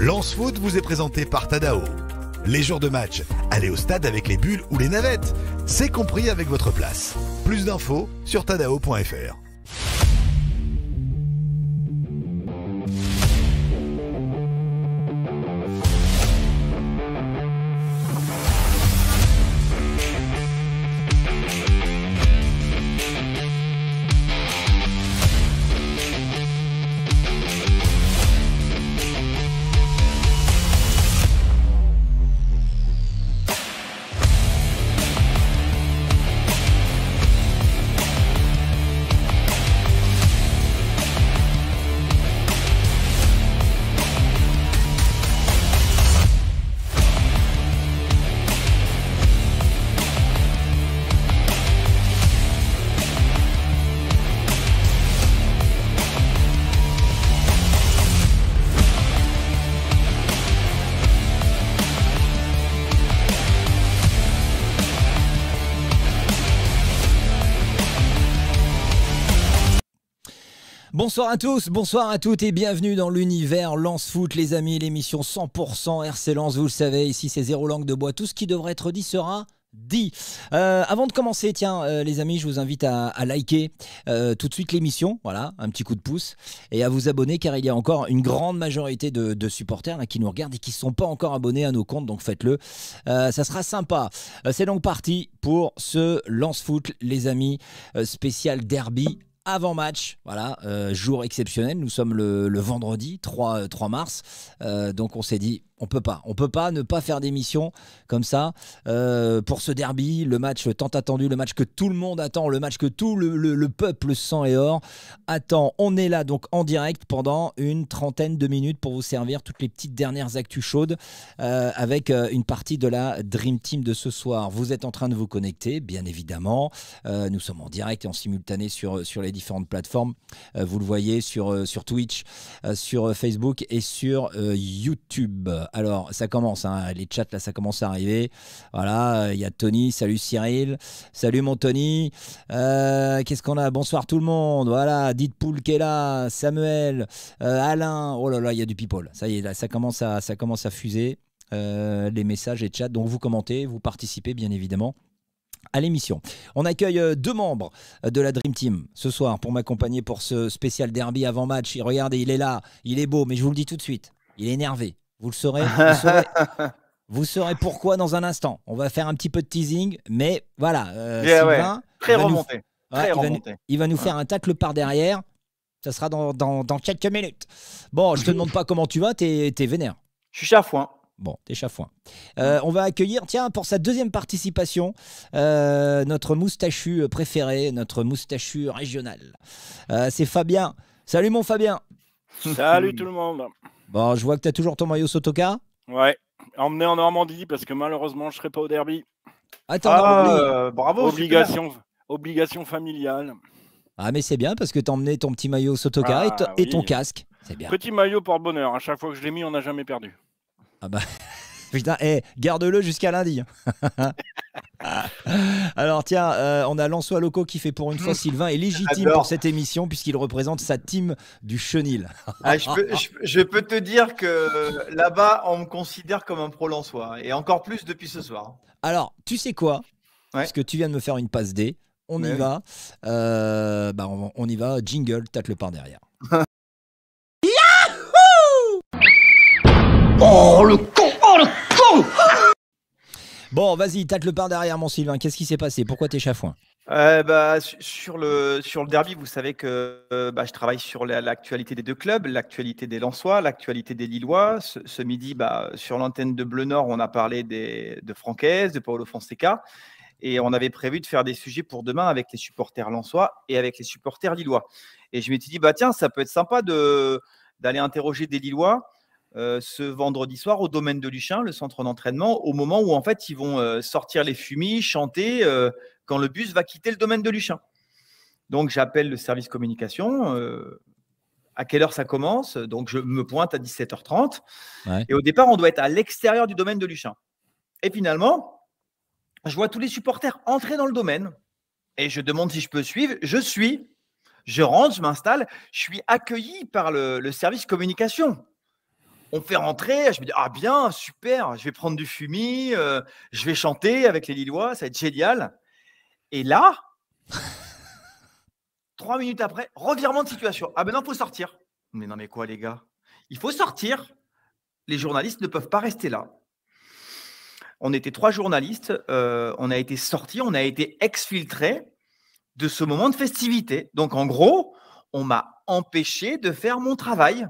Lance Foot vous est présenté par Tadao. Les jours de match, allez au stade avec les bulles ou les navettes. C'est compris avec votre place. Plus d'infos sur tadao.fr. Bonsoir à tous, bonsoir à toutes et bienvenue dans l'univers Lance Foot, les amis, l'émission 100% RC Lance. Vous le savez, ici c'est zéro langue de bois. Tout ce qui devrait être dit sera dit. Euh, avant de commencer, tiens, euh, les amis, je vous invite à, liker euh, tout de suite l'émission, voilà, un petit coup de pouce, et à vous abonner car il y a encore une grande majorité de, supporters qui nous regardent et qui ne sont pas encore abonnés à nos comptes, donc faites-le, ça sera sympa. C'est donc parti pour ce lance-foot, les amis, spécial derby avant-match. Voilà, euh, jour exceptionnel. Nous sommes le, vendredi 3, euh, mars. Euh, donc on s'est dit, on peut pas. On peut pas ne pas faire d'émission comme ça euh, pour ce derby, le match tant attendu, le match que tout le monde attend, le match que tout le, peuple sang et or attend. On est là donc en direct pendant une trentaine de minutes pour vous servir toutes les petites dernières actus chaudes euh, avec euh, une partie de la Dream Team de ce soir. Vous êtes en train de vous connecter, bien évidemment. nous sommes en direct et en simultané sur, sur les différentes plateformes. vous le voyez sur, sur Twitch, sur Facebook et sur YouTube alors, ça commence, hein. les chats là, ça commence à arriver. Voilà, euh, il y a Tony, salut Cyril, salut mon Tony. Euh, qu'est-ce qu'on a Bonsoir tout le monde. Voilà, Deadpool qui est là, Samuel, euh, Alain. Oh là là, il y a du people. Ça y est, là, ça commence à, ça commence à fuser. les messages et chats. Donc vous commentez, vous participez bien évidemment à l'émission. On accueille deux membres de la Dream Team ce soir pour m'accompagner pour ce spécial derby avant match. Et regardez, il est là, il est beau, mais je vous le dis tout de suite, il est énervé. Vous le saurez. Vous, saurez, pourquoi dans un instant. On va faire un petit peu de teasing, mais voilà. Euh, Sylvain, Très remonté. Il, va, nous faire un tacle par derrière. Ça sera dans, quelques minutes. Bon, je te demande pas comment tu vas, t'es es vénère. Je suis chafouin. Bon, t'es chafouin. Euh, on va accueillir, tiens, pour sa deuxième participation, euh, notre moustachu préféré, notre moustachu régional. C'est Fabien. Salut mon Fabien. Salut tout le monde. Bon, je vois que tu as toujours ton maillot Sotoka. Ouais, emmené en Normandie parce que malheureusement, je serai pas au derby. Attends, ah, ah euh, bravo. Obligation, obligation familiale. Ah, mais c'est bien parce que t'as emmené ton petit maillot Sotoka et, ah, ton casque. C'est bien. Petit maillot porte-bonheur. À chaque fois que je l'ai mis, on n'a jamais perdu. Ah bah. Putain, hey, eh, garde-le jusqu'à lundi. Alors tiens, euh, on a Lançois Loco qui fait pour une fois Sylvain est légitime pour cette émission puisqu'il représente sa team du chenil. Ah, je, peux, te dire que là-bas, on me considère comme un pro Lançois et encore plus depuis ce soir. Alors, tu sais quoi Parce que tu viens de me faire une passe D. On y va. Euh, bah, on, y va. Jingle, tâte le par derrière. Yahoo Oh le con Oh le con Bon, vas-y, tacle le pain derrière, mon Sylvain. Qu'est-ce qui s'est passé Pourquoi t'es chafouin euh, bah, sur, le, sur le derby, vous savez que euh, bah, je travaille sur l'actualité des deux clubs, l'actualité des Lensois, l'actualité des Lillois. Ce, midi, bah, sur l'antenne de Bleu Nord, on a parlé de Francaise, de Paolo Fonseca. Et on avait prévu de faire des sujets pour demain avec les supporters lensois et avec les supporters lillois. Et je m'étais dit, bah, tiens, ça peut être sympa d'aller interroger des Lillois euh, ce vendredi soir au domaine de Luchin, le centre d'entraînement, au moment où en fait ils vont euh, sortir les fumis, chanter euh, quand le bus va quitter le domaine de Luchin. Donc j'appelle le service communication. à quelle heure ça commence Donc je me pointe à 17h30. Et au départ, on doit être à l'extérieur du domaine de Luchin. Et finalement, je vois tous les supporters entrer dans le domaine et je demande si je peux suivre. Je suis, je rentre, je m'installe, je suis accueilli par le service communication on fait rentrer. Je me dis, ah bien, super, je vais prendre du fumier, euh, je vais chanter avec les Lillois, ça va être génial. Et là, trois minutes après, revirement de situation. Ah ben non, faut sortir. Mais non, mais quoi, les gars Il faut sortir. Les journalistes ne peuvent pas rester là. On était trois journalistes, euh, on a été sortis, on a été exfiltrés de ce moment de festivité. Donc en gros, on m'a empêché de faire mon travail.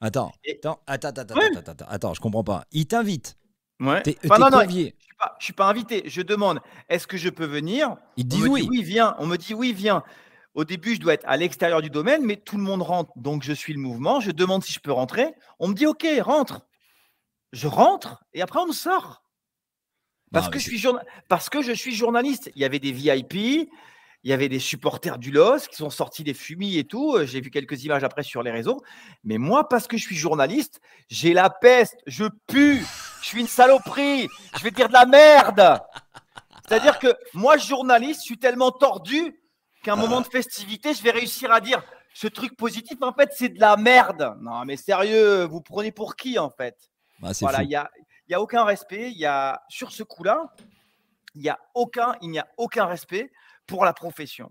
Attends, attends, attends, attends, attends, attends, attends, je comprends pas. Il t'invite. Ouais. T'es, non, non, je suis pas, suis pas invité. Je demande, est-ce que je peux venir Ils disent oui. oui, viens. On me dit oui, viens. Au début, je dois être à l'extérieur du domaine, mais tout le monde rentre, donc je suis le mouvement. Je demande si je peux rentrer. On me dit ok, rentre. Je rentre et après on me sort. Parce, que, je suis parce que je suis journaliste. Il y avait des VIP, il y avait des supporters du LOS qui sont sortis des fumis et tout. Euh, j'ai vu quelques images après sur les réseaux. Mais moi, parce que je suis journaliste, j'ai la peste, je pue, je suis une saloperie, je vais dire de la merde. C'est-à-dire que moi, journaliste, je suis tellement tordu qu'à un moment de festivité, je vais réussir à dire ce truc positif, en fait, c'est de la merde. Non, mais sérieux, vous prenez pour qui, en fait bah, il n'y a, a aucun respect. Y a, sur ce coup-là, il a aucun, il n'y a aucun respect pour la profession.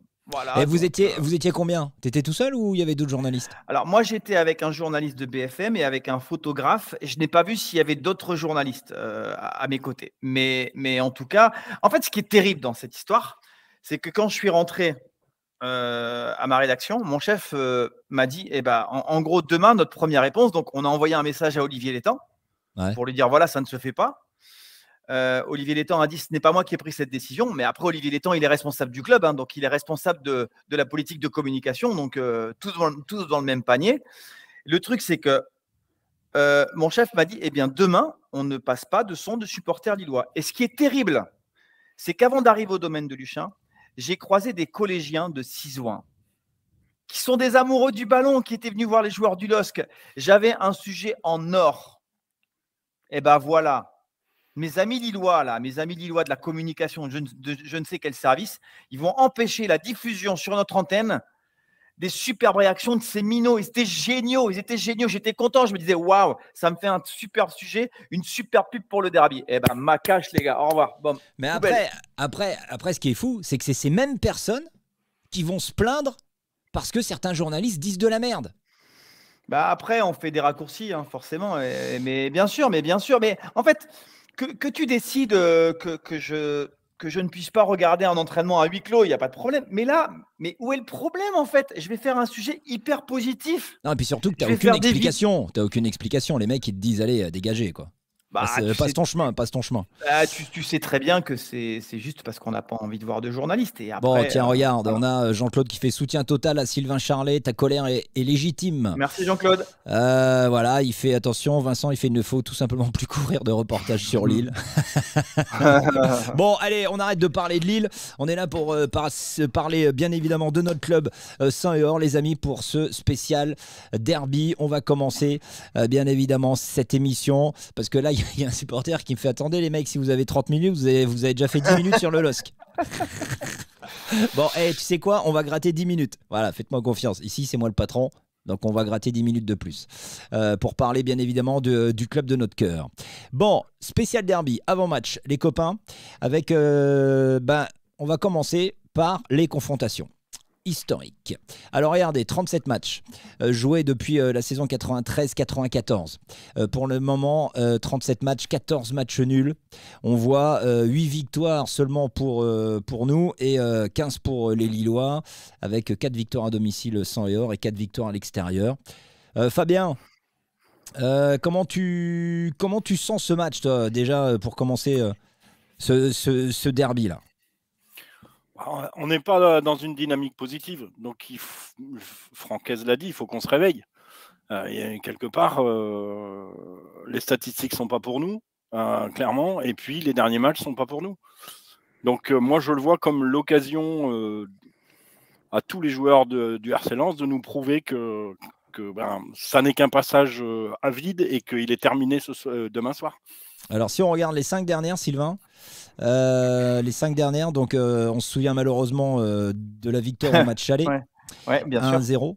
et vous, étiez, euh, vous étiez combien T'étais tout seul ou il y avait d'autres journalistes Alors moi j'étais avec un journaliste de BFM et avec un photographe. Je n'ai pas vu s'il y avait d'autres journalistes euh, à, mes côtés. Mais, mais en tout cas, en fait ce qui est terrible dans cette histoire, c'est que quand je suis rentré euh, à ma rédaction, mon chef m'a dit, eh ben, en, gros demain notre première réponse, donc on a envoyé un message à Olivier Létang pour lui dire voilà ça ne se fait pas. Euh, Olivier Létang a dit ce n'est pas moi qui ai pris cette décision, mais après Olivier Létang, il est responsable du club, hein, donc il est responsable de, la politique de communication, donc euh, tous, dans, le même panier. Le truc, c'est que euh, mon chef m'a dit, eh bien demain, on ne passe pas de son de supporters lillois. Et ce qui est terrible, c'est qu'avant d'arriver au domaine de Luchin, j'ai croisé des collégiens de Cisouin qui sont des amoureux du ballon, qui étaient venus voir les joueurs du LOSC. J'avais un sujet en or. Et eh ben voilà, mes amis lillois, là, mes amis lillois de la communication, je ne, sais quel service, ils vont empêcher la diffusion sur notre antenne des superbes réactions de ces minots. Ils étaient géniaux, ils étaient géniaux. J'étais content, je me disais, waouh, ça me fait un super sujet, une super pub pour le derby. Eh ben, ma cache, les gars, au revoir. Bon, Mais après, après, ce qui est fou, c'est que c'est ces mêmes personnes qui vont se plaindre parce que certains journalistes disent de la merde. Bah après, on fait des raccourcis, hein, forcément. mais bien sûr, mais bien sûr. Mais en fait, que, tu décides euh, que, je, que je ne puisse pas regarder un entraînement à huis clos, il n'y a pas de problème. Mais là, mais où est le problème en fait Je vais faire un sujet hyper positif. Non, et puis surtout que tu n'as aucune explication. Tu aucune explication. Les mecs, ils te disent allez, euh, dégagez quoi. Bah, passe ton chemin, passe ton chemin. Bah, tu, sais très bien que c'est juste parce qu'on n'a pas envie de voir de journalistes. Et bon, tiens, euh, regarde, on a euh, Jean-Claude qui fait soutien total à Sylvain Charlet. Ta colère est, légitime. Merci Jean-Claude. Euh, voilà, il fait attention, Vincent, il fait ne faut tout simplement plus courir de reportages sur l'île. bon, allez, on arrête de parler de Lille On est là pour parler bien évidemment de notre club saint et les amis, pour ce spécial derby. On va commencer bien évidemment cette émission parce que là, il y a il y a un supporter qui me fait Attendez, les mecs, si vous avez 30 minutes, vous avez, déjà fait 10 minutes sur le LOSC. bon, et eh, tu sais quoi On va gratter 10 minutes. Voilà, faites-moi confiance. Ici, c'est moi le patron. Donc on va gratter 10 minutes de plus euh, pour parler bien évidemment du club de notre cœur. Bon, spécial derby, avant-match, les copains, avec... Euh, ben, on va commencer par les confrontations historique. Alors regardez, 37 matchs euh, joués depuis euh, la saison 93-94. Euh, pour le moment, 37 matchs, 14 matchs nuls. On voit 8 victoires seulement pour, pour nous et 15 pour les Lillois, avec 4 victoires à domicile sans et or et 4 victoires à l'extérieur. Fabien, comment, tu, comment tu sens ce match, toi, déjà, pour commencer ce derby-là on n'est pas euh, dans une dynamique positive. Donc, l'a dit, il faut qu'on se réveille. Euh, et quelque part, euh, les statistiques ne sont pas pour nous, clairement. Et puis, les derniers matchs sont pas pour nous. Donc, moi, je le vois comme l'occasion à tous les joueurs du RC de nous prouver que, ben, ça n'est qu'un passage à vide et qu'il est terminé demain soir. Alors, si on regarde les cinq dernières, Sylvain, euh, les cinq dernières, donc euh, on se souvient malheureusement euh, de la victoire au match chalet. Ouais. 1-0.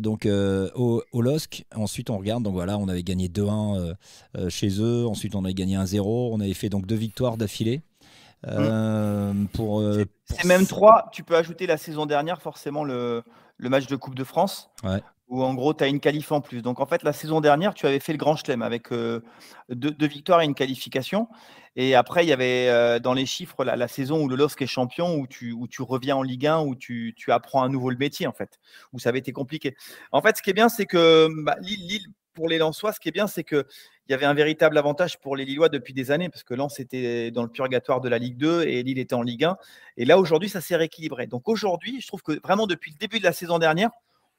donc au, au, LOSC. Ensuite, on regarde. Donc voilà, on avait gagné 2-1 chez eux. Ensuite, on avait gagné 1-0. On avait fait donc deux victoires d'affilée. Mm. Pour, c'est même trois. Tu peux ajouter la saison dernière, forcément, le, le match de Coupe de France. Ouais. Ou en gros, tu as une qualif en plus. Donc en fait, la saison dernière, tu avais fait le grand chelem avec euh, deux, victoires et une qualification. Et après, il y avait euh, dans les chiffres la, saison où le LOSC est champion, où tu, reviens en Ligue 1, où tu, apprends à nouveau le métier, en fait, où ça avait été compliqué. En fait, ce qui est bien, c'est que bah, Lille, pour les Lensois, ce qui est bien, c'est qu'il y avait un véritable avantage pour les Lillois depuis des années, parce que Lens était dans le purgatoire de la Ligue 2 et Lille était en Ligue 1. Et là, aujourd'hui, ça s'est rééquilibré. Donc aujourd'hui, je trouve que vraiment depuis le début de la saison dernière,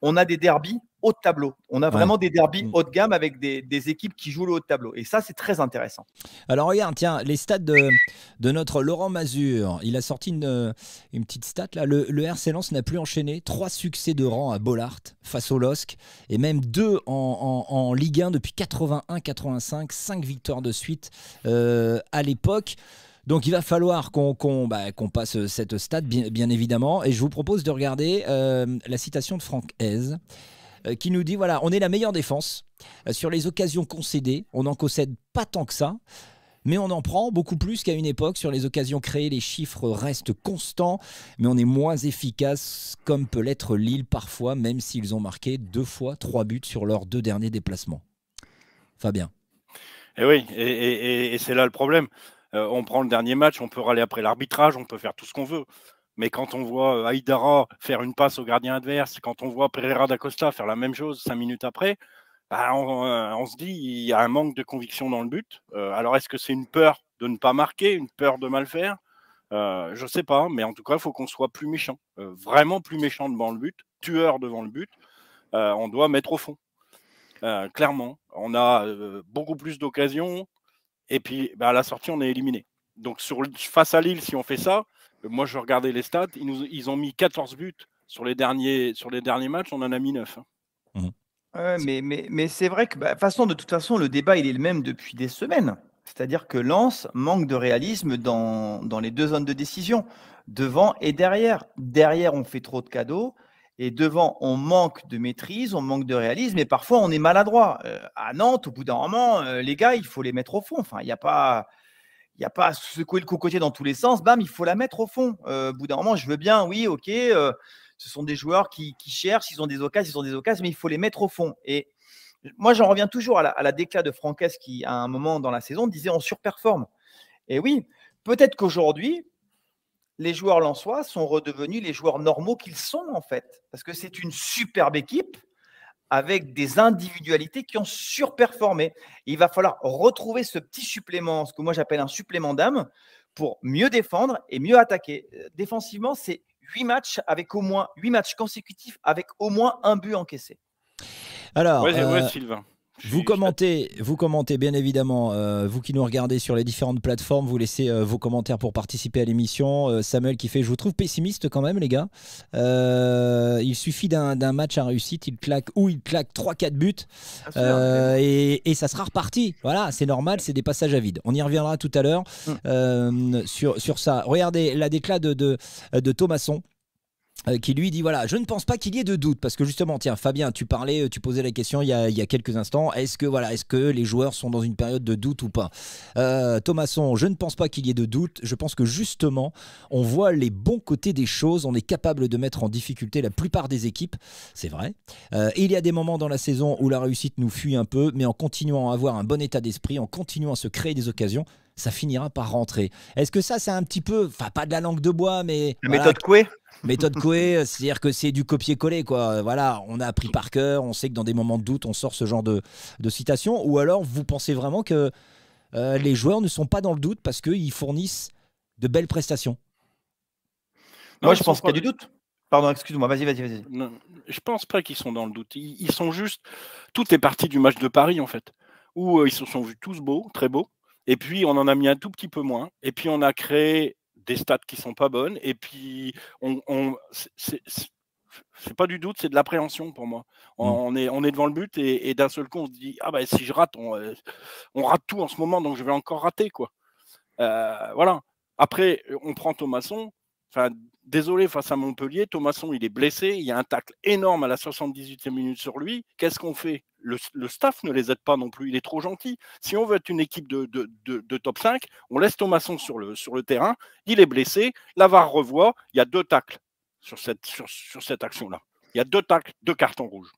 on a des derbies haut de tableau. On a vraiment des derbies mm. haut de gamme avec des, équipes qui jouent le haut de tableau. Et ça, c'est très intéressant. Alors regarde, tiens, les stats de, notre Laurent Mazur. Il a sorti une, petite stat là. Le, RC Lens n'a plus enchaîné trois succès de rang à Bollard face au LOSC et même deux en, Ligue 1 depuis 81-85, cinq victoires de suite euh, à l'époque. Donc il va falloir qu'on bah, passe euh, cette stade bien, évidemment. Et je vous propose de regarder euh, la citation de Franck Hez euh, qui nous dit voilà, on est la meilleure défense. Sur les occasions concédées, on n'en concède pas tant que ça mais on en prend beaucoup plus qu'à une époque. Sur les occasions créées, les chiffres restent constants, mais on est moins efficace, comme peut l'être Lille parfois, même s'ils ont marqué deux fois trois buts sur leurs deux derniers déplacements. Fabien. Eh et oui, et c'est là le problème. Euh, on prend le dernier match, on peut râler après l'arbitrage, on peut faire tout ce qu'on veut. Mais quand on voit euh, Aïdara faire une passe au gardien adverse, quand on voit Pereira d'Acosta faire la même chose cinq minutes après, bah, euh, on, se dit il y a un manque de conviction dans le but. alors est-ce que c'est une peur de ne pas marquer, une peur de mal faire Je ne sais pas, mais en tout cas, il faut qu'on soit plus méchant, vraiment plus méchant devant le but, tueur devant le but. on doit mettre au fond. clairement, on a beaucoup plus d'occasions, et puis, bah, à la sortie, on est éliminé. Donc, sur, face à Lille, si on fait ça, euh, moi, je regardais les stats. Ils, nous, ils ont mis 14 buts sur les, derniers, sur les derniers matchs. On en a mis 9. Hein. Mmh. mais, mais, mais c'est vrai que, bah, façon, de toute façon, le débat, il est le même depuis des semaines. C'est-à-dire que Lens manque de réalisme dans, dans les deux zones de décision, devant et derrière. Derrière, on fait trop de cadeaux. Et devant, on manque de maîtrise, on manque de réalisme, et parfois on est maladroit. Euh, à Nantes, au bout d'un moment, euh, les gars, il faut les mettre au fond. Enfin, il n'y a pas, il n'y a pas à secouer le cocotier dans tous les sens. Bam, il faut la mettre au fond. Euh, au bout d'un moment, je veux bien, oui, ok. ce sont des joueurs qui, cherchent, ils ont des occasions, ils ont des occasions, mais il faut les mettre au fond. Et moi, j'en reviens toujours à la, à déclat de Franquès qui, à un moment dans la saison, disait on surperforme. Et oui, peut-être qu'aujourd'hui, les joueurs lensois sont redevenus les joueurs normaux qu'ils sont en fait. Parce que c'est une superbe équipe avec des individualités qui ont surperformé. Il va falloir retrouver ce petit supplément, ce que moi j'appelle un supplément d'âme, pour mieux défendre et mieux attaquer. Euh, défensivement, c'est 8 matchs avec au moins 8 matchs consécutifs avec au moins un but encaissé. Alors, euh, Sylvain. Vous commentez, vous commentez bien évidemment, euh, vous qui nous regardez sur les différentes plateformes, vous laissez euh, vos commentaires pour participer à l'émission. Euh, Samuel qui fait, je vous trouve pessimiste quand même les gars. il suffit d'un match à réussite, il claque ou il claque 3-4 buts ah, et, ça sera reparti. Voilà, c'est normal, c'est des passages à vide. On y reviendra tout à l'heure hum. sur, sur ça. Regardez la déclat de, de, de Thomasson. Euh, qui lui dit voilà, je ne pense pas qu'il y ait de doute parce que justement, tiens, Fabien, tu parlais, euh, tu posais la question il y a, il y a quelques instants. Est-ce que voilà, est-ce que les joueurs sont dans une période de doute ou pas euh, Thomasson, je ne pense pas qu'il y ait de doute. Je pense que justement, on voit les bons côtés des choses. On est capable de mettre en difficulté la plupart des équipes, c'est vrai. Euh, il y a des moments dans la saison où la réussite nous fuit un peu, mais en continuant à avoir un bon état d'esprit, en continuant à se créer des occasions, ça finira par rentrer. Est-ce que ça, c'est un petit peu, enfin pas de la langue de bois, mais... La méthode Coué méthode Coé, euh, c'est-à-dire que c'est du copier-coller, quoi. Voilà, on a appris par cœur, on sait que dans des moments de doute, on sort ce genre de, de citation. Ou alors, vous pensez vraiment que euh, les joueurs ne sont pas dans le doute parce qu'ils fournissent de belles prestations Moi, je pense qu'il y a du doute. Pardon, excuse-moi, vas-y, vas-y, vas-y. Je pense pas qu'ils sont dans le doute. Ils, sont juste. Tout est parti du match de Paris, en fait, où euh, ils se sont vus tous beaux, très beaux. Et puis, on en a mis un tout petit peu moins. Et puis, on a créé des stats qui sont pas bonnes. Et puis, on, n'est c'est pas du doute, c'est de l'appréhension pour moi. On, mmh. est, on est devant le but et, d'un seul coup, on se dit ah ben si je rate, on, euh, on, rate tout en ce moment, donc je vais encore rater quoi. Euh, voilà. Après, on prend Thomasson. Enfin, désolé, face à Montpellier, Thomasson, il est blessé. Il y a un tacle énorme à la 78e minute sur lui. Qu'est-ce qu'on fait le, staff ne les aide pas non plus. Il est trop gentil. Si on veut être une équipe de, de, top 5, on laisse Thomason sur le, sur le terrain. Il est blessé. VAR revoit. Il y a deux tacles sur cette, sur, cette action-là. Il y a deux tacles, deux cartons rouges.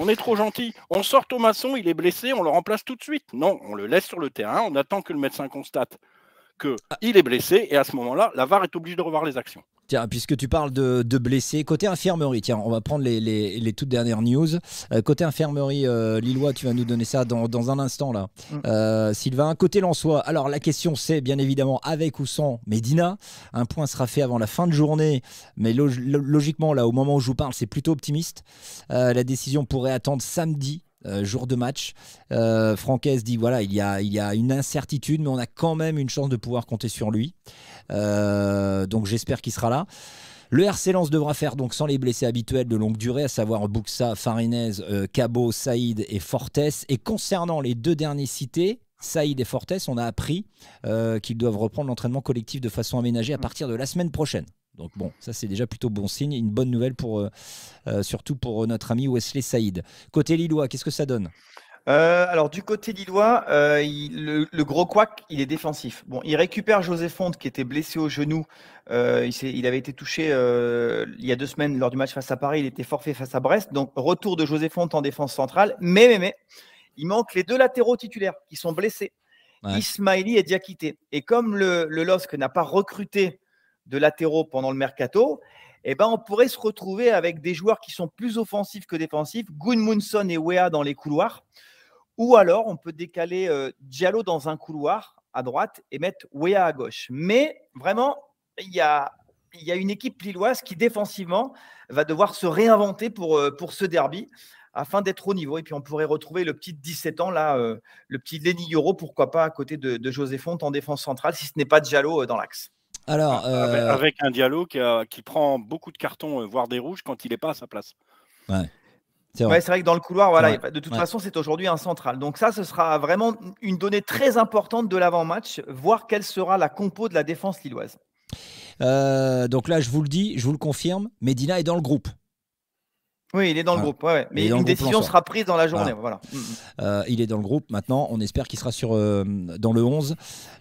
On est trop gentil. On sort Thomason, il est blessé, on le remplace tout de suite. Non, on le laisse sur le terrain, on attend que le médecin constate qu'il ah. est blessé, et à ce moment-là, la VAR est obligé de revoir les actions puisque tu parles de, blessés, côté infirmerie, tiens, on va prendre les, toutes dernières news. Euh, côté infirmerie, euh, Lillois, tu vas nous donner ça dans, un instant, là. Mm. Euh, Sylvain, côté Lançois, alors la question c'est, bien évidemment, avec ou sans Medina. Un point sera fait avant la fin de journée, mais logiquement, là, au moment où je vous parle, c'est plutôt optimiste. la décision pourrait attendre samedi euh, jour de match. Euh, dit voilà, il y, a, il y a une incertitude, mais on a quand même une chance de pouvoir compter sur lui. Euh, donc j'espère qu'il sera là. Le RC Lens devra faire donc sans les blessés habituels de longue durée, à savoir Buxa, Farinez, euh, Cabo, Saïd et Fortes. Et concernant les deux derniers cités, Saïd et Fortes, on a appris qu'ils doivent reprendre l'entraînement collectif de façon aménagée à mm. partir de la semaine prochaine. Donc bon, ça c'est déjà plutôt bon signe, une bonne nouvelle pour euh, euh, surtout pour euh, notre ami Wesley Saïd. Côté Lillois, qu'est-ce que ça donne alors du côté lillois, le, gros couac, il est défensif. Bon, il récupère José Fonte qui était blessé au genou. il, avait été touché il y a deux semaines lors du match face à Paris. Il était forfait face à Brest. Donc retour de José Fonte en défense centrale. Mais mais mais, il manque les deux latéraux titulaires qui sont blessés. Ismaili et Diakité. Et comme le, le LOSC n'a pas recruté de latéraux pendant le mercato, eh ben, on pourrait se retrouver avec des joueurs qui sont plus offensifs que défensifs, Gunmunson et Wea dans les couloirs. Ou alors, on peut décaler euh, Diallo dans un couloir à droite et mettre Wea à gauche. Mais vraiment, il y a, une équipe lilloise qui, défensivement, va devoir se réinventer euh, pour, ce derby afin d'être au niveau. Et puis, on pourrait retrouver le petit 17 ans, là, euh, le petit Lenny Euro, pourquoi pas, à côté de, José Font en défense centrale, si ce n'est pas Diallo dans l'axe. Alors, ah, ah, ben, euh, avec, un dialogue euh, qui, prend beaucoup de cartons, euh, voire des rouges, quand il n'est pas à sa place. C'est vrai. vrai. que dans le couloir, voilà, de toute façon, c'est aujourd'hui un central. Donc ça, ce sera vraiment une donnée très importante de l'avant-match, voir quelle sera la compo de la défense lilloise. donc là, je vous le dis, je vous le confirme, Medina est dans le groupe. Oui, il est dans le groupe. Mais une décision sera prise dans la journée. Mm, mm. Euh, il est dans le groupe maintenant. On espère qu'il sera sur, euh, dans le 11.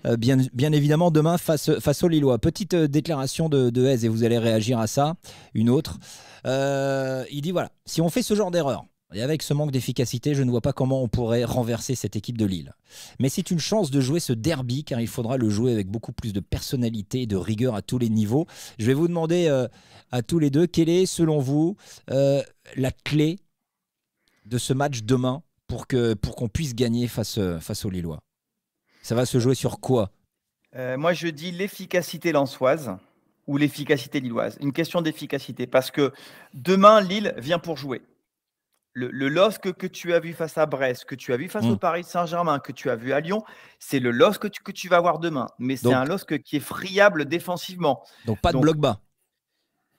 Euh, bien, bien évidemment, demain, face, face aux Lillois. Petite déclaration de, de Hez, et vous allez réagir à ça. Une autre. il dit voilà, si on fait ce genre d'erreur, et avec ce manque d'efficacité, je ne vois pas comment on pourrait renverser cette équipe de Lille. Mais c'est une chance de jouer ce derby, car il faudra le jouer avec beaucoup plus de personnalité et de rigueur à tous les niveaux. Je vais vous demander euh, à tous les deux, quelle est, selon vous, euh, la clé de ce match demain pour qu'on pour qu'on puisse gagner face, euh, face aux Lillois Ça va se jouer sur quoi Moi, je dis l'efficacité lançoise ou l'efficacité lilloise. Une question d'efficacité, parce que demain, Lille vient pour jouer le, le LOSC que tu as vu face à Brest, que tu as vu face au mmh. Paris Saint-Germain, que tu as vu à Lyon, c'est le LOSC que tu, vas voir demain. Mais c'est un LOSC qui est friable défensivement. Donc pas de bloc bas.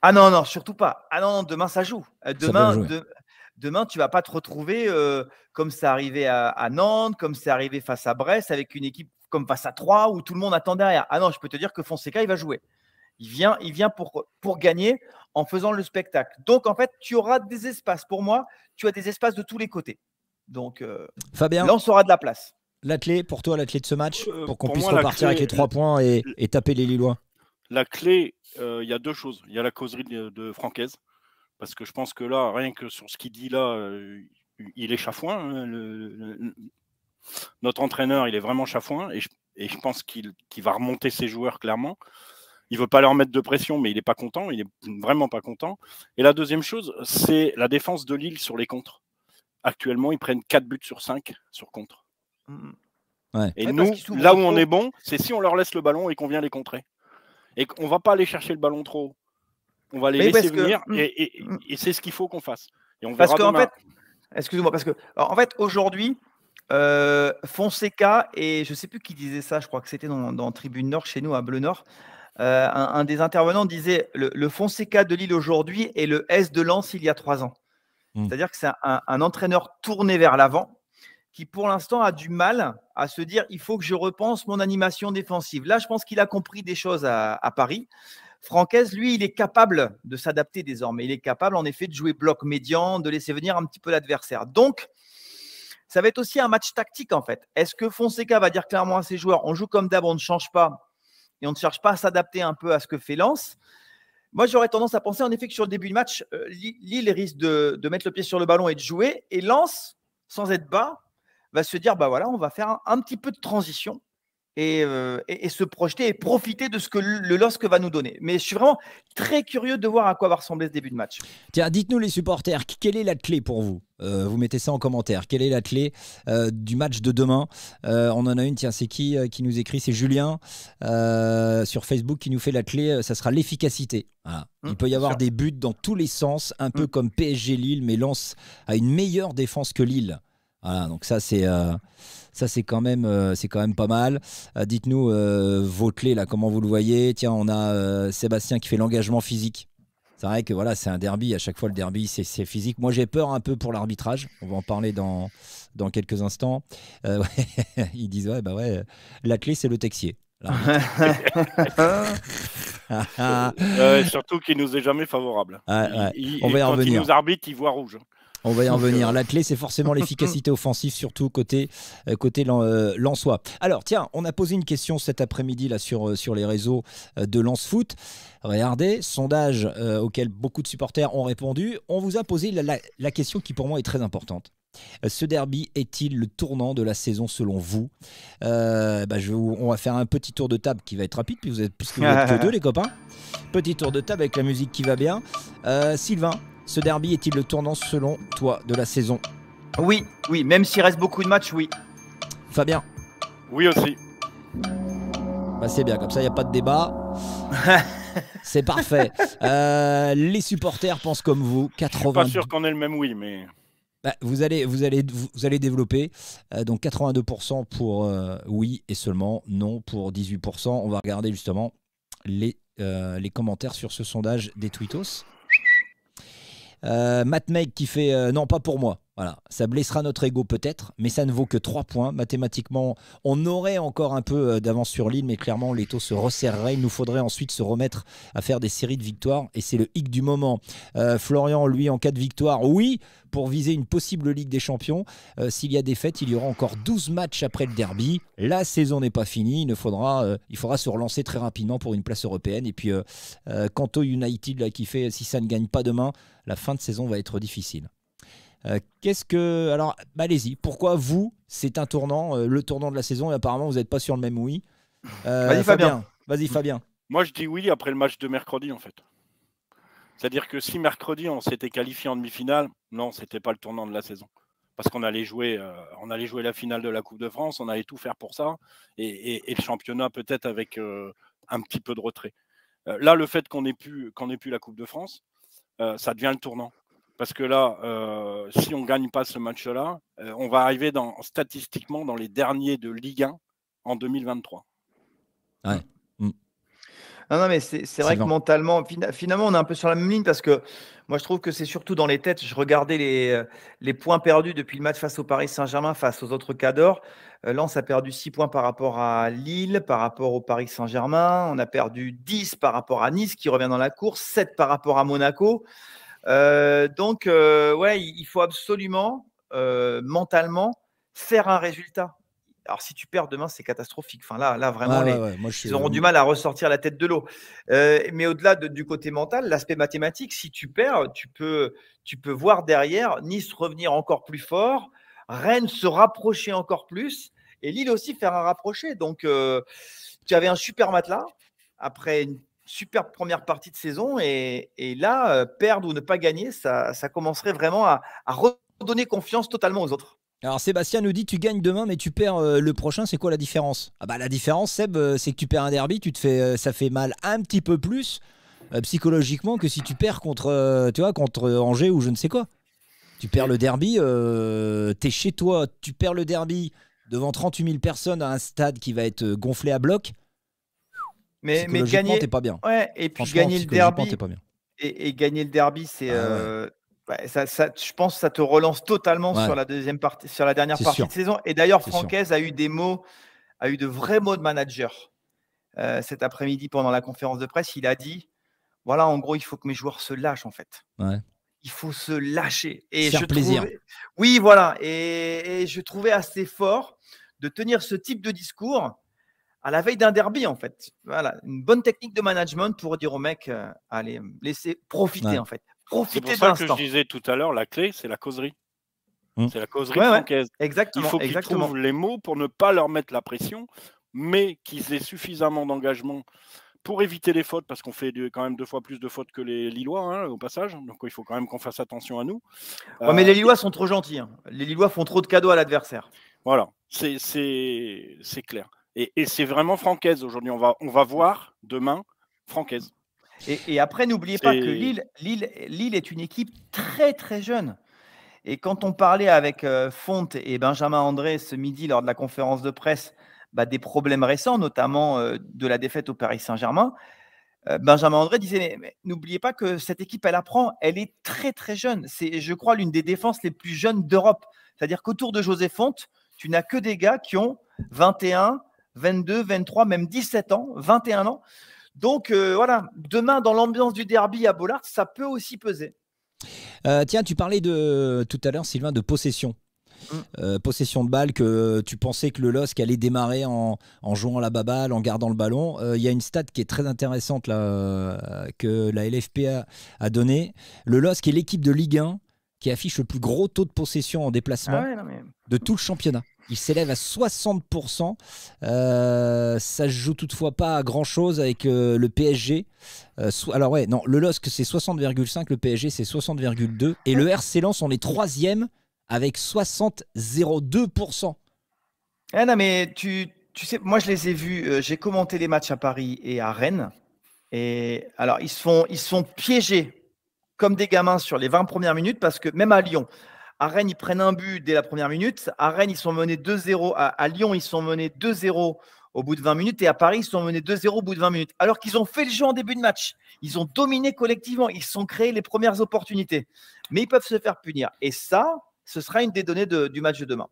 Ah non, non, surtout pas. Ah non, non demain ça joue. Euh, demain, tu ne tu vas pas te retrouver euh, comme c'est arrivé à, à, Nantes, comme c'est arrivé face à Brest, avec une équipe comme face à Troyes où tout le monde attend derrière. Ah non, je peux te dire que Fonseca, il va jouer. Il vient, il vient pour, pour gagner en faisant le spectacle. Donc, en fait, tu auras des espaces. Pour moi, tu as des espaces de tous les côtés. Donc, euh, Fabien, là, on s'aura de la place. La clé, pour toi, la clé de ce match, euh, pour qu'on puisse repartir avec les trois euh, points et, taper les Lillois La clé, il y a deux choses. Il y a la causerie de, Franquez parce que je pense que là, rien que sur ce qu'il dit là, il est chafouin. Hein, notre entraîneur, il est vraiment chafouin, et je, et je pense qu'il va remonter ses joueurs clairement il veut pas leur mettre de pression, mais il n'est pas content, il est vraiment pas content. Et la deuxième chose, c'est la défense de Lille sur les contres. Actuellement, ils prennent 4 buts sur 5 sur contre. Mmh. Et nous, là où on est bon, c'est si on leur laisse le ballon et qu'on vient les contrer. Et qu'on va pas aller chercher le ballon trop. On va les laisser venir mmh. et, c'est ce qu'il faut qu'on fasse. Et on excuse-moi, parce que en fait aujourd'hui, euh, Fonseca et je sais plus qui disait ça, je crois que c'était dans, dans Tribune Nord chez nous à Bleu Nord. Euh, un, des intervenants disait le, Fonseca de Lille aujourd'hui est le S de Lens il y a trois ans. Hmm. C'est-à-dire que c'est un, entraîneur tourné vers l'avant qui, pour l'instant, a du mal à se dire il faut que je repense mon animation défensive. Là, je pense qu'il a compris des choses à, Paris. Franquez, lui, il est capable de s'adapter désormais. Il est capable, en effet, de jouer bloc médian, de laisser venir un petit peu l'adversaire. Donc, ça va être aussi un match tactique, en fait. Est-ce que Fonseca va dire clairement à ses joueurs on joue comme d'hab, on ne change pas et on ne cherche pas à s'adapter un peu à ce que fait Lens. Moi, j'aurais tendance à penser en effet que sur le début du match, euh, Lille risque de, mettre le pied sur le ballon et de jouer. Et Lens, sans être bas, va se dire bah voilà, on va faire un petit peu de transition. Euh, et, se projeter et profiter de ce que le LOSC va nous donner. Mais je suis vraiment très curieux de voir à quoi va ressembler ce début de match. Tiens, dites-nous les supporters, quelle est la clé pour vous euh, Vous mettez ça en commentaire. Quelle est la clé euh, du match de demain On en a une, tiens, c'est qui qui nous écrit C'est Julien sur Facebook qui nous fait la clé, ça sera l'efficacité. Mmh, Il peut y avoir des buts dans tous les sens, un mmh. peu comme PSG Lille, mais lance à une meilleure défense que Lille. Voilà, donc ça c'est euh, quand même euh, c'est quand même pas mal. Euh, dites-nous vos clés là, comment vous le voyez. Tiens, on a Sébastien qui fait l'engagement physique. C'est vrai que voilà, c'est un derby. À chaque fois, le derby, c'est physique. Moi, j'ai peur un peu pour l'arbitrage. On va en parler dans, dans quelques instants. ils disent ouais, bah ouais, la clé, c'est le texier. surtout qu'il nous est jamais favorable. on va y il nous arbitre, il voit rouge. On va y en venir. Euh, la clé, c'est forcément l'efficacité offensive, surtout côté, euh, côté euh, Alors, tiens, on a posé une question cet après-midi là sur, sur les réseaux de lance Foot. Regardez, sondage auquel beaucoup de supporters ont répondu. On vous a posé la, question qui, pour moi, est très importante. Ce derby est-il le tournant de la saison selon vous bah, je, On va faire un petit tour de table qui va être rapide, vous êtes, puisque vous êtes que deux, les copains. Petit tour de table avec la musique qui va bien. Sylvain, ce derby est-il le tournant selon toi de la saison Oui, oui, même s'il reste beaucoup de matchs, oui. Fabien Oui aussi. Bah, c'est bien, comme ça il n'y a pas de débat. c'est parfait. Euh, les supporters pensent comme vous. 80... suis pas sûr qu'on ait le même oui, mais... Bah, vous, allez, vous, allez, vous allez développer. Euh, donc 82% pour euh, oui et seulement non pour 18%. On va regarder justement les, les commentaires sur ce sondage des tweetos. Euh, Matt qui fait euh, non, pas pour moi. Voilà, ça blessera notre ego peut-être, mais ça ne vaut que 3 points. Mathématiquement, on aurait encore un peu euh, d'avance sur l'île, mais clairement, les taux se resserreraient. Il nous faudrait ensuite se remettre à faire des séries de victoires, et c'est le hic du moment. Euh, Florian, lui, en cas de victoire, oui, pour viser une possible Ligue des Champions. Euh, s'il y a des il y aura encore 12 matchs après le derby. La saison n'est pas finie, il, faudra, il faudra se relancer très rapidement pour une place européenne. Et puis, quant au United, là, qui fait, si ça ne gagne pas demain, la fin de saison va être difficile. Euh, qu'est-ce que. Alors, bah, allez-y. Pourquoi vous, c'est un tournant, euh, le tournant de la saison, et apparemment, vous n'êtes pas sur le même oui euh, Vas-y, Fabien. Vas-y, Fabien. Moi, je dis oui après le match de mercredi, en fait. C'est-à-dire que si mercredi, on s'était qualifié en demi-finale, non, c'était pas le tournant de la saison parce qu'on allait jouer, on allait jouer la finale de la Coupe de France, on allait tout faire pour ça, et, le championnat peut-être avec un petit peu de retrait. là, le fait qu'on ait pu qu'on ait pu la Coupe de France, ça devient le tournant. Parce que là, euh, si on ne gagne pas ce match-là, euh, on va arriver statistiquement dans les derniers de Ligue 1 en 2023. Ouais. Mm. Non, non, mais c'est vrai que mentalement, finalement, on est un peu sur la même ligne parce que moi, je trouve que c'est surtout dans les têtes. Je regardais les, euh, les points perdus depuis le match face au Paris Saint-Germain, face aux autres cadors. Lens a perdu 6 points par rapport à Lille, par rapport au Paris Saint-Germain. On a perdu 10 par rapport à Nice qui revient dans la course, 7 par rapport à Monaco. Euh, donc, euh, ouais, il faut absolument, euh, mentalement, faire un résultat. Alors, si tu perds demain, c'est catastrophique. Enfin, là, là vraiment, les, ils auront du mal à ressortir la tête de l'eau. mais au-delà du côté mental, l'aspect mathématique, si tu perds, tu peux, tu peux voir derrière Nice revenir encore plus fort, Rennes se rapprocher encore plus, et Lille aussi faire un rapprocher Donc, tu avais un super matelas après une Super première partie de saison. Et, là, euh, perdre ou ne pas gagner, ça, ça commencerait vraiment à, redonner confiance totalement aux autres. Alors Sébastien nous dit tu gagnes demain mais tu perds euh, le prochain, c'est quoi la différence Ah bah la différence Seb euh, c'est que tu perds un derby, tu te fais ça fait mal un petit peu plus psychologiquement que si tu perds contre tu vois contre Angers ou je ne sais quoi. Tu perds le derby, t'es chez toi, tu perds le derby devant 38 000 personnes à un stade qui va être gonflé à bloc. Mais, gagner. pas bien. et puis gagner le derby. Et, gagner le derby, c'est. Ah euh, ça, ça, je pense ça te relance totalement sur la deuxième partie, sur la dernière partie de saison. Et d'ailleurs, Francaise a eu des mots, a eu de vrais mots de manager euh, cet après-midi pendant la conférence de presse. Il a dit, voilà, en gros, il faut que mes joueurs se lâchent en fait. il faut se lâcher. Et plaisir. Oui, voilà. et, je trouvais assez fort de tenir ce type de discours à la veille d'un derby, en fait. Voilà, une bonne technique de management pour dire au mec, euh, allez, euh, laissez profiter, en fait. Profiter de l'instant. C'est pour ça que je disais tout à l'heure, la clé, c'est la causerie. Mmh. C'est la causerie Exactement. Il faut qu'ils trouvent les mots pour ne pas leur mettre la pression, mais qu'ils aient suffisamment d'engagement pour éviter les fautes, parce qu'on fait quand même deux fois plus de fautes que les Lillois, hein, au passage. Donc il faut quand même qu'on fasse attention à nous. mais les euh, Lillois sont trop gentils. Hein. Les Lillois font trop de cadeaux à l'adversaire. Voilà, c'est clair. Et, c'est vraiment Francaise aujourd'hui. On va, on va voir demain Francaise. Et, après, n'oubliez pas que Lille, Lille, Lille est une équipe très très jeune. Et quand on parlait avec euh, Fonte et Benjamin André ce midi lors de la conférence de presse bah, des problèmes récents, notamment euh, de la défaite au Paris Saint-Germain, euh, Benjamin André disait N'oubliez pas que cette équipe, elle apprend, elle est très très jeune. C'est, je crois, l'une des défenses les plus jeunes d'Europe. C'est-à-dire qu'autour de José Fonte, tu n'as que des gars qui ont 21, 22, 23, même 17 ans, 21 ans. Donc euh, voilà, demain dans l'ambiance du derby à Bollard, ça peut aussi peser. Euh, tiens, tu parlais de tout à l'heure, Sylvain, de possession. Mm. Euh, possession de balle, que tu pensais que le LOSC allait démarrer en, en jouant la baballe, en gardant le ballon. Il y a une stat qui est très intéressante là, que la LFPA a, donné. donnée. Le LOSC est l'équipe de Ligue 1 qui affiche le plus gros taux de possession en déplacement ah de tout le championnat. Il s'élève à 60%. Euh, ça ne joue toutefois pas à grand-chose avec euh, le PSG. Euh, alors ouais, non, le LOSC c'est 60,5, le PSG c'est 60,2. Et le RC Lens, on est troisième avec 60,02%. Ah eh non, mais tu, sais, moi je les ai vus, j'ai commenté les matchs à Paris et à Rennes. Et alors ils sont, ils sont piégés comme des gamins sur les 20 premières minutes parce que même à Lyon, à Rennes, ils prennent un but dès la première minute. À Rennes, ils sont menés 2-0. À, Lyon, ils sont menés 2-0 au bout de 20 minutes. Et à Paris, ils sont menés 2-0 au bout de 20 minutes. Alors qu'ils ont fait le jeu en début de match. Ils ont dominé collectivement. Ils se sont créés les premières opportunités. Mais ils peuvent se faire punir. Et ça, ce sera une des données du match de demain.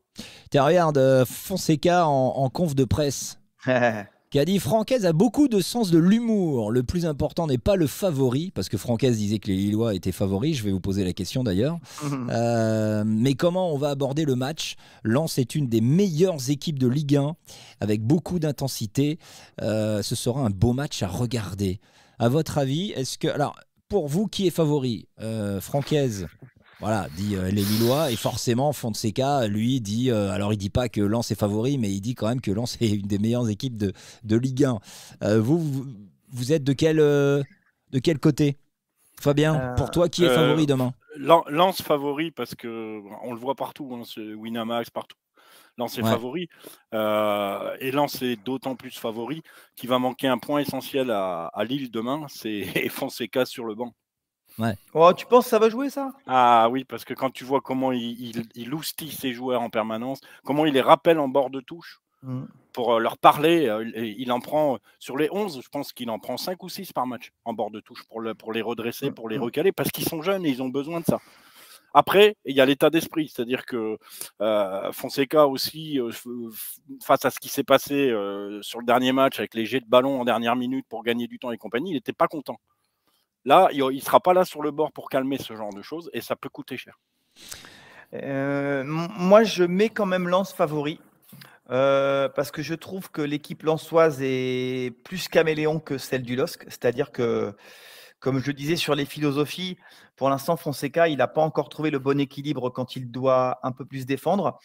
Tiens, regarde, euh, Fonseca en, en conf de presse. qui a dit Francaise a beaucoup de sens de l'humour. Le plus important n'est pas le favori, parce que Francaise disait que les Lillois étaient favoris. Je vais vous poser la question d'ailleurs. Mhm. Euh, mais comment on va aborder le match Lens est une des meilleures équipes de Ligue 1, avec beaucoup d'intensité. Euh, ce sera un beau match à regarder. À votre avis, est-ce que alors pour vous qui est favori euh, voilà, dit euh, les Lillois. Et forcément, Fonseca, lui, dit. Euh, alors, il dit pas que Lens est favori, mais il dit quand même que Lens est une des meilleures équipes de, Ligue 1. Euh, vous, vous, êtes de quel, de quel côté Fabien, pour toi, qui est favori demain Lens favori, parce que on le voit partout, hein, Winamax, partout. Lens est favori. et Lens est d'autant plus favori qu'il va manquer un point essentiel à, à Lille demain, c'est Fonseca sur le banc. Oh, tu penses que ça va jouer ça Ah oui, parce que quand tu vois comment il, il, ses joueurs en permanence, comment il les rappelle en bord de touche mm. pour euh, leur parler, euh, il en prend euh, sur les 11, je pense qu'il en prend 5 ou 6 par match en bord de touche pour, pour les redresser, mm. pour les recaler, parce qu'ils sont jeunes et ils ont besoin de ça. Après, il y a l'état d'esprit, c'est-à-dire que Fonseca aussi, face à ce qui s'est passé sur le dernier match avec les jets de ballon en dernière minute pour gagner du temps et compagnie, il n'était pas content. Là, il ne sera pas là sur le bord pour calmer ce genre de choses et ça peut coûter cher. Euh, moi, je mets quand même lance favori. Euh, parce que je trouve que l'équipe lensoise est plus caméléon que celle du LOSC. C'est-à-dire que, comme je le disais sur les philosophies, pour l'instant, Fonseca, il n'a pas encore trouvé le bon équilibre quand il doit un peu plus défendre.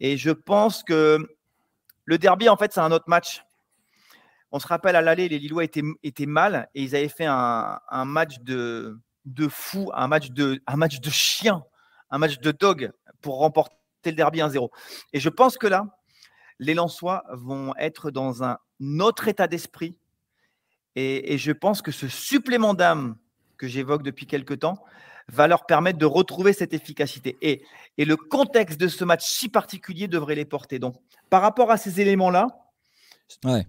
Et je pense que le derby, en fait, c'est un autre match. On se rappelle à l'aller, les Lillois étaient, étaient, mal et ils avaient fait un, match de, de, fou, un match de, un match de chien, un match de dog pour remporter le derby 1-0. Et je pense que là, les Lensois vont être dans un autre état d'esprit. Et, je pense que ce supplément d'âme que j'évoque depuis quelques temps va leur permettre de retrouver cette efficacité. Et, et le contexte de ce match si particulier devrait les porter. Donc, par rapport à ces éléments-là,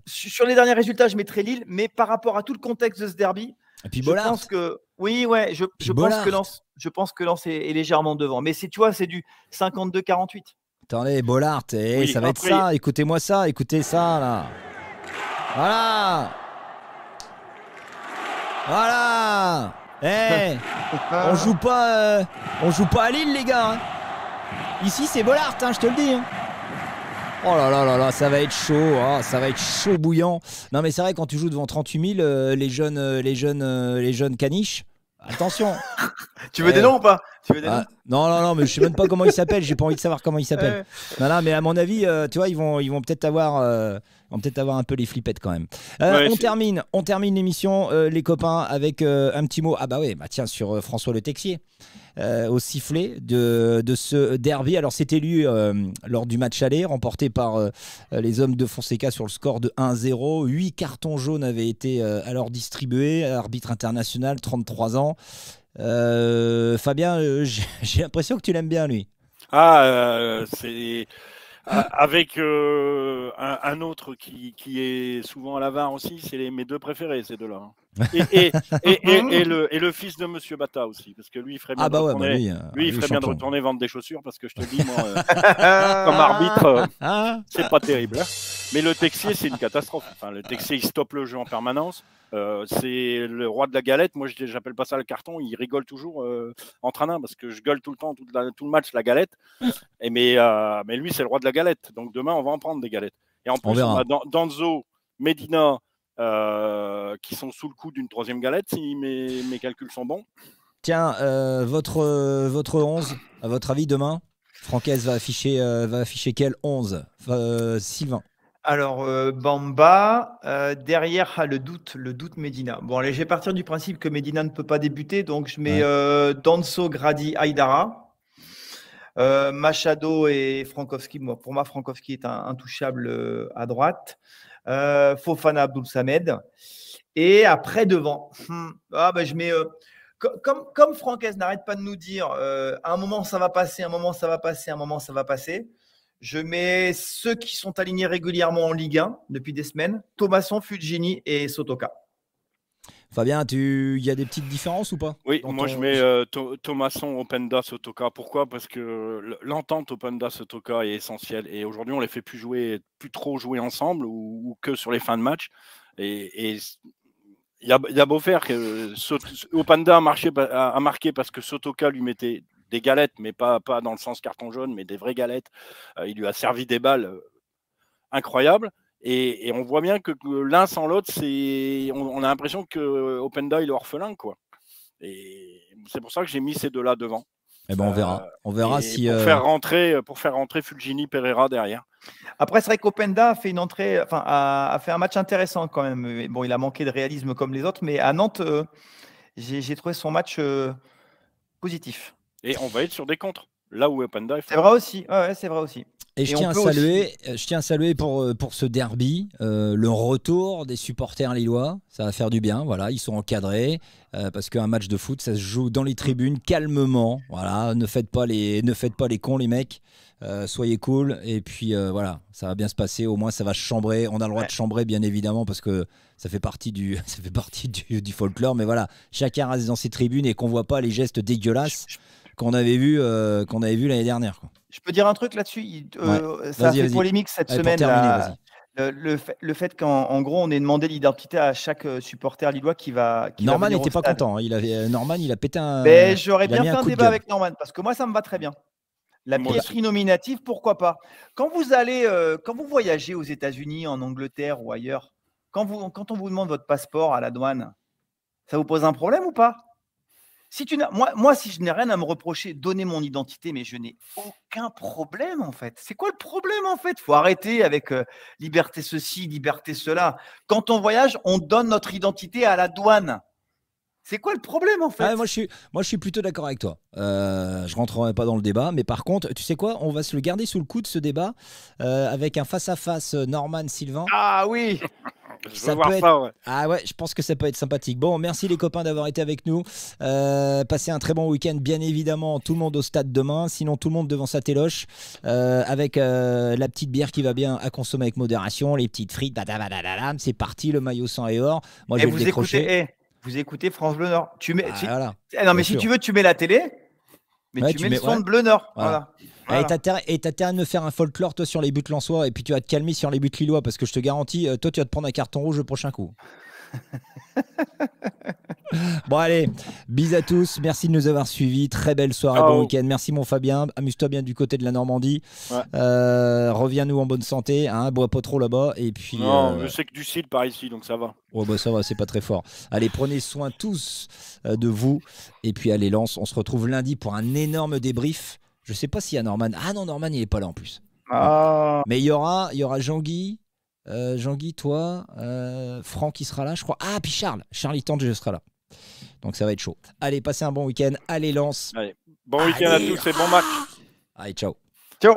sur les derniers résultats, je mettrai Lille, mais par rapport à tout le contexte de ce derby, je pense que oui, ouais, je, pense que Lens, est, légèrement devant. Mais c'est, tu vois, c'est du 52-48. Attendez, Bollard, ça va être ça. Écoutez-moi ça, écoutez ça là. Voilà. Voilà. Eh, on joue pas, euh, on joue pas à Lille, les gars. Hein. Ici, c'est Bollard, hein, je te le dis. Hein. Oh là là là là, ça va être chaud, hein, ça va être chaud bouillant. Non mais c'est vrai quand tu joues devant 38 000, euh, les jeunes, euh, les jeunes, euh, les jeunes caniches. Attention. tu veux des noms ou pas ah, Non non non, mais je sais même pas comment ils s'appellent. J'ai pas envie de savoir comment ils s'appellent. mais à mon avis, tu vois, ils vont, ils vont peut-être avoir on va peut-être avoir un peu les flippettes quand même. Euh, on, termine, on termine l'émission, euh, les copains, avec euh, un petit mot. Ah bah oui, bah tiens, sur François Le Texier, au sifflet de, ce derby. Alors c'était élu lors du match aller, remporté par les hommes de Fonseca sur le score de 1-0. Huit cartons jaunes avaient été alors distribués, arbitre international, 33 ans. Fabien, j'ai l'impression que tu l'aimes bien, lui. Ah, c'est euh, avec euh, un, autre qui, est souvent à la VAR aussi, c'est mes deux préférés, ces deux-là. Hein. Et, le, fils de Monsieur Bata aussi, parce que lui, il ferait ah bien, de, retourner, vendre des chaussures, parce que je te dis, moi, euh, comme arbitre, hein c'est pas terrible. Hein. Mais le Texier, c'est une catastrophe. Enfin, le Texier, il stoppe le jeu en permanence. Euh, c'est le roi de la galette. Moi, j'appelle pas ça le carton. Il rigole toujours euh, entre un parce que je gueule tout le temps, tout, le match, la galette. Et euh, mais, lui, c'est le roi de la galette. Donc demain, on va en prendre des galettes. Et en plus, on, a Danzo, Medina, euh, qui sont sous le coup d'une troisième galette, si mes, mes, calculs sont bons. Tiens, votre, votre 11, à votre avis, demain, Francaise va afficher, va afficher quel 11 Sylvain alors, euh, Bamba, euh, derrière ah, le doute, le doute Medina. Bon, allez, je vais partir du principe que Medina ne peut pas débuter, donc je mets euh, Danso, Grady, Aydara. Machado et Frankowski. pour moi, Frankowski est un, intouchable à droite. Fofana, Abdul Samed. Et après, devant, hmm, ah, ben, je mets. comme, comme n'arrête pas de nous dire, à un moment ça va passer, un moment ça va passer, un moment ça va passer, je mets ceux qui sont alignés régulièrement en Ligue 1 depuis des semaines Thomasson, Fujini et Sotoka. Fabien, tu... il y a des petites différences ou pas Oui, moi je mets euh, Thomason, Thomasson, Openda, Sotoka. Pourquoi Parce que l'entente Openda, Sotoka est essentielle. Et aujourd'hui, on les fait plus jouer, plus trop jouer ensemble ou, que sur les fins de match. Et, il y, a, beau faire que Opanda a, a, marqué parce que Sotoka lui mettait des galettes, mais pas, pas dans le sens carton jaune, mais des vraies galettes. Euh, il lui a servi des balles euh, incroyables. Et, on voit bien que, l'un sans l'autre, c'est, on, a l'impression que euh, Openda il est orphelin, quoi. Et c'est pour ça que j'ai mis ces deux-là devant. Eh ben on verra. On verra si pour faire rentrer pour faire rentrer Fulgini Pereira derrière. Après, c'est vrai qu'Openda a fait une entrée, enfin a, a, fait un match intéressant quand même. Bon, il a manqué de réalisme comme les autres, mais à Nantes, j'ai trouvé son match positif. Et on va être sur des contres. Là où open C'est vrai aussi. c'est vrai aussi. Et, je, tiens à saluer, euh, je tiens à saluer pour, euh, pour ce derby euh, le retour des supporters lillois. Ça va faire du bien. Voilà, ils sont encadrés parce qu'un match de foot, ça se joue dans les tribunes calmement. Voilà, ne faites pas les, ne faites pas les cons, les mecs. soyez cool et puis voilà, ça va bien se passer. Au moins, ça va chambrer. On a le droit de chambrer, bien évidemment, parce que ça fait partie du, ça fait partie du, du folklore. Mais voilà, chacun reste dans ses tribunes et qu'on voit pas les gestes dégueulasses qu'on avait vu, euh, qu'on avait vu l'année dernière. Je peux dire un truc là-dessus euh, Ça a fait polémique cette semaine. le, fait, qu'en gros, on ait demandé l'identité à chaque euh, supporter lillois qui va. Qui Norman n'était pas content. Hein. Il avait, Norman, il a pété un. Mais ben, j'aurais bien fait un, débat avec Norman parce que moi, ça me va très bien. La pièce nominative, pourquoi pas Quand vous allez, quand vous voyagez aux États-Unis, en Angleterre ou ailleurs, quand, vous, quand on vous demande votre passeport à la douane, ça vous pose un problème ou pas si tu moi, moi, si je n'ai rien à me reprocher, donner mon identité, mais je n'ai aucun problème en fait. C'est quoi le problème en fait Faut arrêter avec euh, liberté ceci, liberté cela. Quand on voyage, on donne notre identité à la douane. C'est quoi le problème en fait moi, je suis, moi je suis plutôt d'accord avec toi. Euh, je rentrerai pas dans le débat, mais par contre, tu sais quoi On va se le garder sous le coude ce débat euh, avec un face-à-face euh, Norman Sylvain. Ah oui je Ah ouais, je pense que ça peut être sympathique. Bon, merci les copains d'avoir été avec nous. Euh, passez un très bon week-end, bien évidemment. Tout le monde au stade demain, sinon tout le monde devant sa téloche, euh, avec euh, la petite bière qui va bien à consommer avec modération, les petites frites, c'est parti, le maillot sang et or. je eh, vous Écoutez, eh, vous écoutez France Bleu Nord. Tu mets, ah si... Eh, non, mais si tu veux, tu mets la télé. Mais tu, mets, le son de Bleu Nord. Voilà. Et t'as terre à me faire un folklore, toi, sur les buts lensois, et puis tu vas te calmer sur les buts lillois, parce que je te garantis, euh, toi, tu vas te prendre un carton rouge le prochain coup. Bon, allez, bis à tous. Merci de nous avoir suivis. Très belle soirée, bon week-end. Merci, mon Fabien. Amuse-toi bien du côté de la Normandie. Euh, reviens-nous en bonne santé. Hein. Bois pas trop là-bas. Et puis. Non, euh, je sais que du cidre par ici, donc ça va. Ouais, bah, ça va, c'est pas très fort. Allez, prenez soin tous euh, de vous. Et puis, allez, Lance, on se retrouve lundi pour un énorme débrief. Je sais pas s'il y a Norman. Ah non, Norman, il est pas là en plus. Ah. Mais il y aura, y aura Jean-Guy. Jean-Guy, toi, Franck, qui sera là, je crois. Ah, puis Charles, Charlie Tante, je serai là. Donc ça va être chaud. Allez, passez un bon week-end. Allez, Lance. Bon week-end à tous et bon match. Allez, ciao. Ciao.